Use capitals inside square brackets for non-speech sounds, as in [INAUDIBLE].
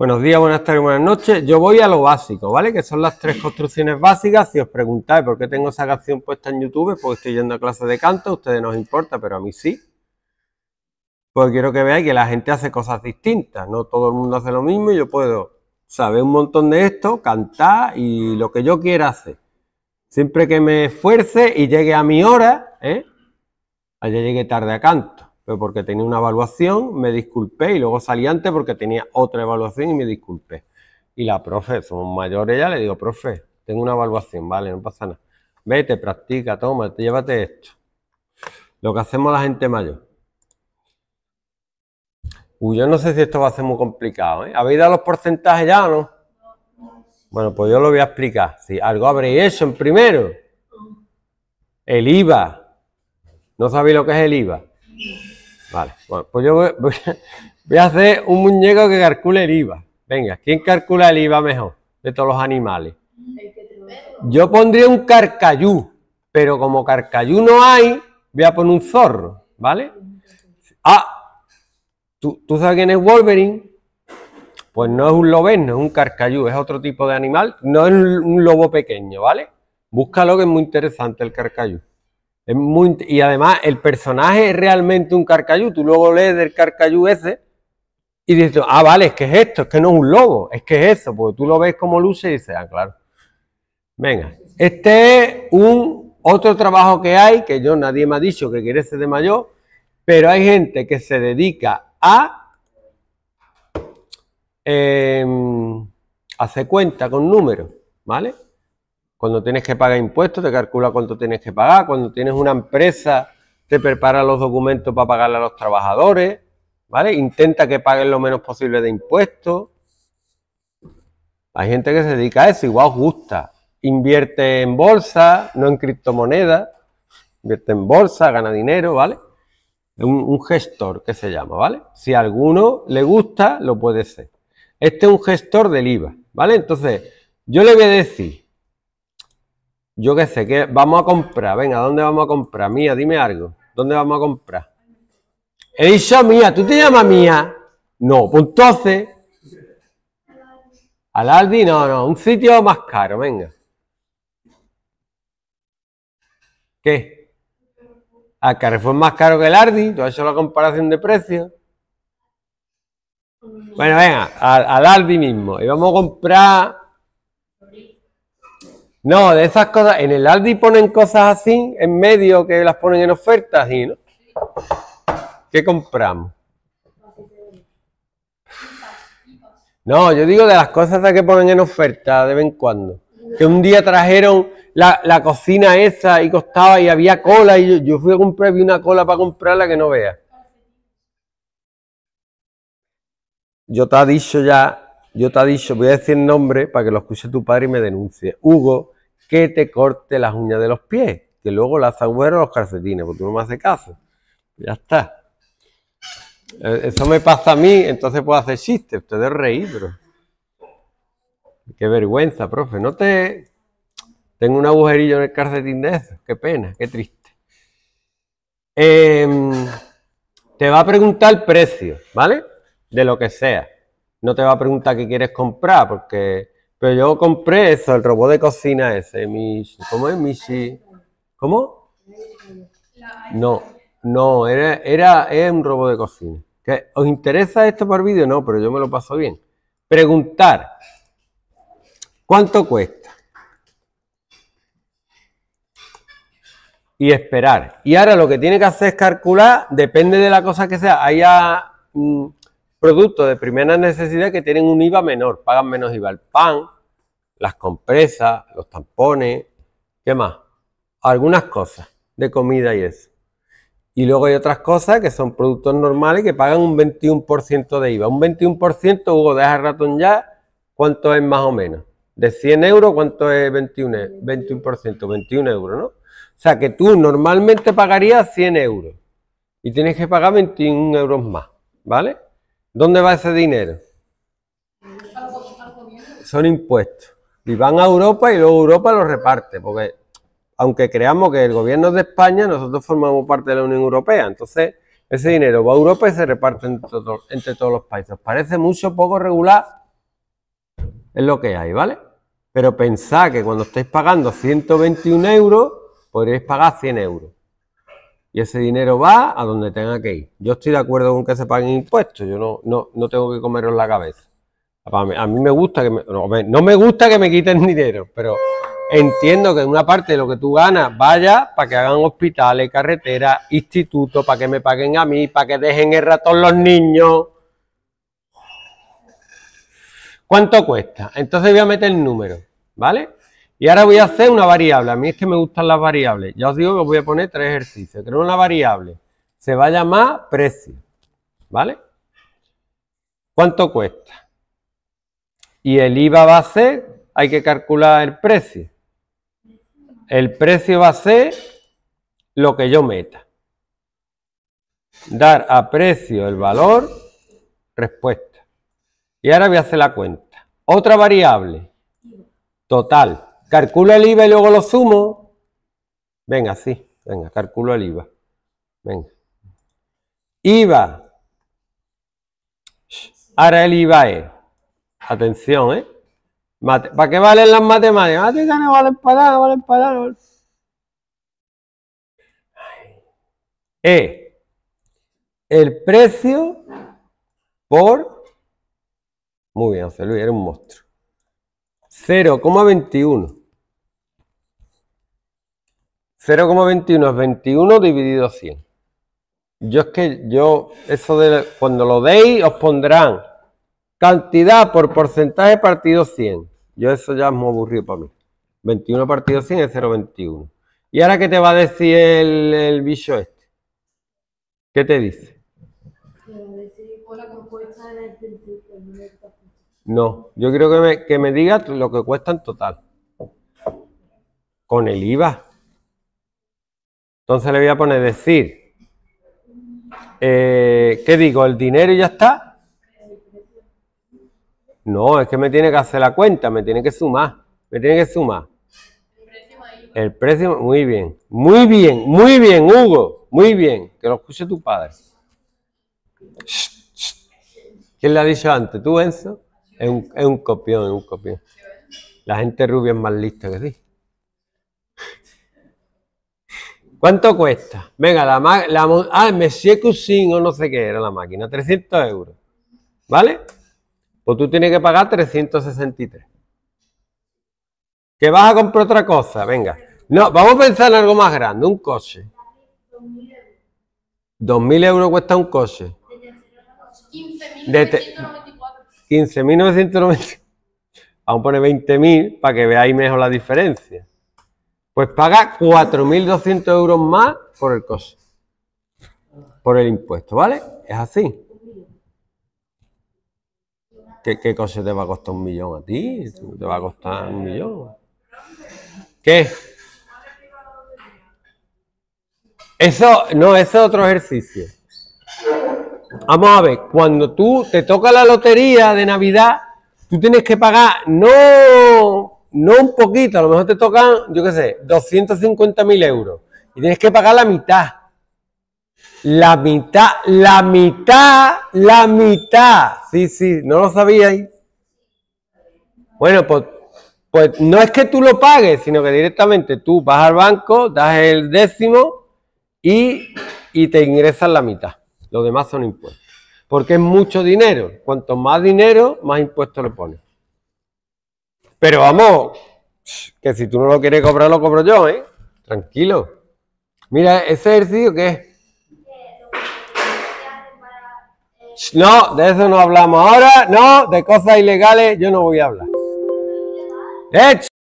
Buenos días, buenas tardes, buenas noches. Yo voy a lo básico, ¿vale? Que son las tres construcciones básicas. Si os preguntáis por qué tengo esa canción puesta en YouTube, porque estoy yendo a clases de canto, a ustedes no os importa, pero a mí sí. Pues quiero que veáis que la gente hace cosas distintas, no todo el mundo hace lo mismo y yo puedo saber un montón de esto, cantar y lo que yo quiera hacer. Siempre que me esfuerce y llegue a mi hora, ¿eh? Ayer llegué tarde a canto porque tenía una evaluación, me disculpé y luego salí antes porque tenía otra evaluación y me disculpé. Y la profe, somos mayores ya, le digo, profe, tengo una evaluación, vale, no pasa nada. Vete, practica, toma, llévate esto. Lo que hacemos la gente mayor. Uy, yo no sé si esto va a ser muy complicado, ¿eh? ¿Habéis dado los porcentajes ya o no? Bueno, pues yo lo voy a explicar. Si algo habréis hecho en primero. El IVA. ¿No sabéis lo que es el IVA? Vale, pues yo voy, a hacer un muñeco que calcule el IVA. Venga, ¿quién calcula el IVA mejor de todos los animales? Yo pondría un carcayú, pero como carcayú no hay, voy a poner un zorro, ¿vale? Ah, ¿tú, tú sabes quién es Wolverine? Pues no es un lobezno, es un carcayú, es otro tipo de animal, no es un lobo pequeño, ¿vale? Búscalo que es muy interesante el carcayú y además el personaje es realmente un carcayú. Tú luego lees del carcayú ese y dices, ah, vale, es que es esto, es que no es un lobo, es que es eso, porque tú lo ves como luce y dices, ah, claro. Venga, este es un otro trabajo que hay, que yo nadie me ha dicho que quiere ser de mayor, pero hay gente que se dedica a em, hacer cuenta con números, ¿vale? Cuando tienes que pagar impuestos, te calcula cuánto tienes que pagar. Cuando tienes una empresa, te prepara los documentos para pagarle a los trabajadores. ¿Vale? Intenta que paguen lo menos posible de impuestos. Hay gente que se dedica a eso, igual os gusta. Invierte en bolsa, no en criptomonedas. Invierte en bolsa, gana dinero, ¿vale? Un, un, gestor que se llama, ¿vale? Si a alguno le gusta, lo puede ser. Este es un gestor del IVA, ¿vale? Entonces, yo le voy a decir yo qué sé, que vamos a comprar. Venga, ¿dónde vamos a comprar? Mía, dime algo. ¿Dónde vamos a comprar? He mía, ¿tú te llamas mía? No, punto entonces. Al Aldi, no, no, un sitio más caro, venga. ¿Qué? Al Carrefour más caro que el Aldi? ¿Tú has hecho la comparación de precios? Bueno, venga, al, al Aldi mismo. Y vamos a comprar no, de esas cosas, en el Aldi ponen cosas así, en medio que las ponen en ofertas y no. ¿Qué compramos? No, yo digo de las cosas que ponen en oferta de vez en cuando. Que un día trajeron la, cocina esa y costaba y había cola y yo, fui a comprar, vi una cola para comprarla que no vea. Yo te he dicho ya yo te ha dicho, voy a decir el nombre para que lo escuche tu padre y me denuncie. Hugo, que te corte las uñas de los pies, que luego las agüero a los calcetines, porque tú no me haces caso. Ya está. Eh, eso me pasa a mí, entonces puedo hacer chiste. ustedes reír, pero... Qué vergüenza, profe. No te... Tengo un agujerillo en el calcetín de eso. Qué pena, qué triste. Em, te va a preguntar el precio, ¿vale? De lo que sea no te va a preguntar qué quieres comprar, porque... Pero yo compré eso, el robot de cocina ese, ¿mi ¿Cómo es ¿Cómo? No, no, era, un robot de cocina. ¿Qué? ¿Os interesa esto por vídeo? No, pero yo me lo paso bien. Preguntar, ¿cuánto cuesta? Y esperar. Y ahora lo que tiene que hacer es calcular, depende de la cosa que sea. Haya... Mm, productos de primera necesidad que tienen un IVA menor, pagan menos IVA. El pan, las compresas, los tampones, ¿qué más? Algunas cosas de comida y eso. Y luego hay otras cosas que son productos normales que pagan un 21% de IVA. Un 21%, Hugo, deja ratón ya, ¿cuánto es más o menos? De 100 euros, ¿cuánto es 21? 21%, 21 euros, ¿no? O sea que tú normalmente pagarías 100 euros y tienes que pagar 21 euros más, ¿vale? ¿Dónde va ese dinero? Son impuestos. Y van a Europa y luego Europa los reparte, porque aunque creamos que el gobierno de España, nosotros formamos parte de la Unión Europea. Entonces, ese dinero va a Europa y se reparte entre, todos los países. Parece mucho poco regular, es lo que hay, ¿vale? Pero pensad que cuando estéis pagando 121 euros, podréis pagar 100 euros y ese dinero va a donde tenga que ir. Yo estoy de acuerdo con que se paguen impuestos, yo no, no, tengo que comeros la cabeza. A mí me gusta que me, no, me, gusta que me quiten [LAUGHS] dinero, pero entiendo que una parte de lo que tú ganas vaya para que hagan hospitales, carreteras, institutos, para que me paguen a mí, para que dejen el ratón los niños. ¿Cuánto cuesta? Entonces voy a meter el número, ¿vale? Y ahora voy a hacer una variable. A mí es que me gustan las variables. Ya os digo que voy a poner tres ejercicios. Creo una variable. Se va a llamar precio. ¿Vale? ¿Cuánto cuesta? Y el IVA va a ser, hay que calcular el precio. El precio va a ser lo que yo meta. Dar a precio el valor, respuesta. Y ahora voy a hacer la cuenta. Otra variable, total. ¿Calculo el IVA y luego lo sumo. Venga, sí. Venga, calculo el IVA. Venga. IVA. Ahora el IVA es. Atención, ¿eh? ¿Para qué valen las matemáticas? Matemáticas ah, no valen para nada, valen para nada. E. El precio por... Muy bien, José Luis, era un monstruo. 0,21. 0,21 es 21 dividido 100. Yo es que yo, eso de cuando lo deis, os pondrán cantidad por porcentaje partido 100. Yo eso ya es muy aburrido para mí. 21 partido 100 es 0,21. ¿Y ahora qué te va a decir el, el bicho este? ¿Qué te dice? No, yo quiero que que me diga lo que cuesta en total. Con el IVA. Entonces le voy a poner decir, eh, ¿qué digo? ¿El dinero ya está? No, es que me tiene que hacer la cuenta, me tiene que sumar, me tiene que sumar. El precio, muy bien, muy bien, muy bien, Hugo, muy bien, que lo escuche tu padre. ¿Quién le ha dicho antes? ¿Tú, Enzo? Es un, es un copión, es un copión. La gente rubia es más lista que sí. ¿Cuánto cuesta? Venga, la, la ah, Monsieur Cousin o no sé qué era la máquina, 300 euros. ¿Vale? Pues tú tienes que pagar 363. Que vas a comprar otra cosa, venga. No, vamos a pensar en algo más grande, un coche. 2.000 euros cuesta un coche. 15.994. Vamos Aún pone 20.000 para que veáis mejor la diferencia. Pues paga 4.200 euros más por el coche, por el impuesto, ¿vale? Es así. ¿Qué, qué cosa te va a costar un millón a ti? ¿Te va a costar un millón? ¿Qué? Eso, no, eso es otro ejercicio. Vamos a ver, cuando tú te toca la lotería de Navidad, tú tienes que pagar no no un poquito, a lo mejor te tocan, yo qué sé, 250 mil euros y tienes que pagar la mitad. La mitad, la mitad, la mitad. Sí, sí, no lo sabíais. Bueno, pues, pues, no es que tú lo pagues, sino que directamente tú vas al banco, das el décimo y, y te ingresan la mitad. Los demás son impuestos. Porque es mucho dinero. Cuanto más dinero, más impuestos le pones. Pero vamos, que si tú no lo quieres cobrar, lo cobro yo, ¿eh? Tranquilo. Mira, ese ejercicio o es. No, de eso no hablamos ahora. No, de cosas ilegales yo no voy a hablar. ¡Ech!